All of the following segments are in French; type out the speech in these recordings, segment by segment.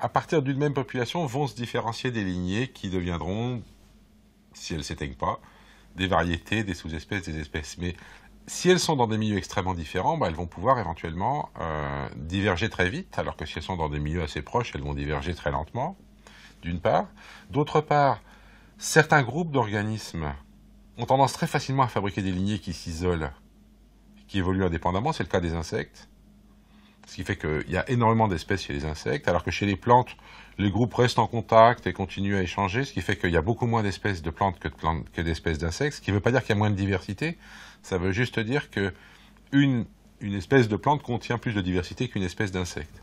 à partir d'une même population, vont se différencier des lignées qui deviendront, si elles ne s'éteignent pas, des variétés, des sous-espèces, des espèces. Mais si elles sont dans des milieux extrêmement différents, bah, elles vont pouvoir éventuellement euh, diverger très vite, alors que si elles sont dans des milieux assez proches, elles vont diverger très lentement, d'une part. D'autre part, certains groupes d'organismes ont tendance très facilement à fabriquer des lignées qui s'isolent, qui évoluent indépendamment, c'est le cas des insectes. Ce qui fait qu'il y a énormément d'espèces chez les insectes, alors que chez les plantes, les groupes restent en contact et continuent à échanger, ce qui fait qu'il y a beaucoup moins d'espèces de plantes que d'espèces d'insectes, ce qui ne veut pas dire qu'il y a moins de diversité, ça veut juste dire qu'une espèce de plante contient plus de diversité qu'une espèce d'insecte.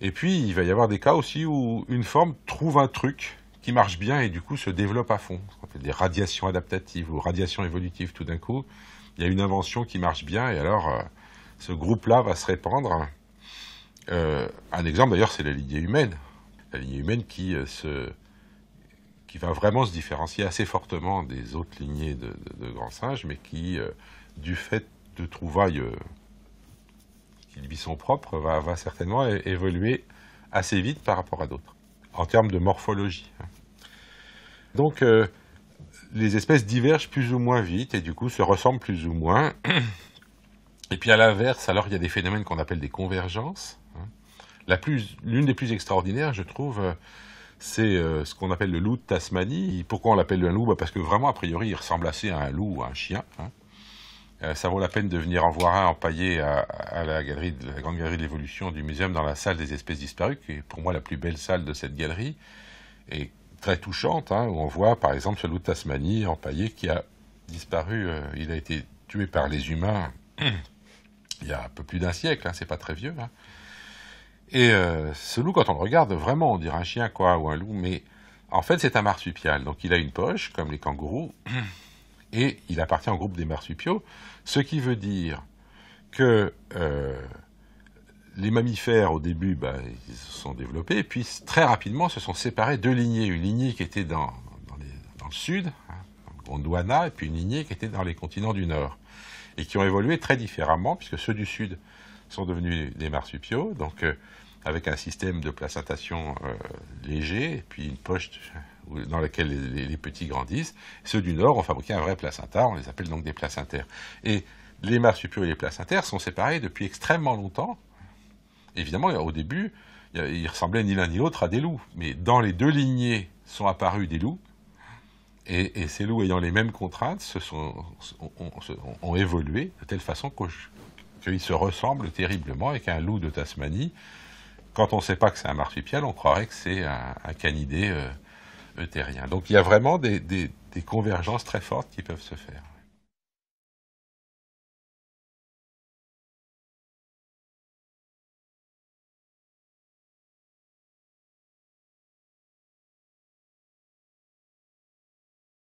Et puis, il va y avoir des cas aussi où une forme trouve un truc qui marche bien et du coup se développe à fond. Ce qu'on appelle des radiations adaptatives ou radiations évolutives. Tout d'un coup, il y a une invention qui marche bien et alors euh, ce groupe-là va se répandre. Euh, un exemple d'ailleurs, c'est la lignée humaine. La lignée humaine qui, euh, va vraiment se différencier assez fortement des autres lignées de, grands singes, mais qui, euh, du fait de trouvailles qui lui sont propres, va, certainement évoluer assez vite par rapport à d'autres, en termes de morphologie. Donc, les espèces divergent plus ou moins vite et du coup se ressemblent plus ou moins. Et puis à l'inverse, alors il y a des phénomènes qu'on appelle des convergences. Hein. La plus, l'une des plus extraordinaires, je trouve, euh, c'est euh, ce qu'on appelle le loup de Tasmanie. Pourquoi on l'appelle un loup bah, Parce que vraiment, a priori, il ressemble assez à un loup ou à un chien. Hein. Euh, ça vaut la peine de venir en voir un empaillé à, à la, galerie de, la grande galerie de l'évolution du muséum dans la salle des espèces disparues, qui est pour moi la plus belle salle de cette galerie, et très touchante, hein, où on voit par exemple ce loup de Tasmanie empaillé qui a disparu, il a été tué par les humains il y a un peu plus d'un siècle, hein, c'est pas très vieux. Hein. Et euh, ce loup, quand on le regarde, vraiment, on dirait un chien, quoi, ou un loup, mais en fait, c'est un marsupial. Donc, il a une poche, comme les kangourous, et il appartient au groupe des marsupiaux, ce qui veut dire que euh, les mammifères, au début, ben, ils se sont développés, puis très rapidement, se sont séparés deux lignées. Une lignée qui était dans, le sud, dans hein, le Gondwana, et puis une lignée qui était dans les continents du nord et qui ont évolué très différemment, puisque ceux du Sud sont devenus des marsupiaux, donc euh, avec un système de placentation euh, léger, puis une poche dans laquelle les, petits grandissent. Ceux du Nord ont fabriqué un vrai placenta, on les appelle donc des placentaires. Et les marsupiaux et les placentaires sont séparés depuis extrêmement longtemps. Évidemment, au début, ils ressemblaient ni l'un ni l'autre à des loups, mais dans les deux lignées sont apparus des loups, et, ces loups ayant les mêmes contraintes ont, évolué de telle façon qu'ils se ressemblent terriblement avec un loup de Tasmanie, quand on ne sait pas que c'est un marsupial, on croirait que c'est un, canidé euh, Donc il y a vraiment des convergences très fortes qui peuvent se faire.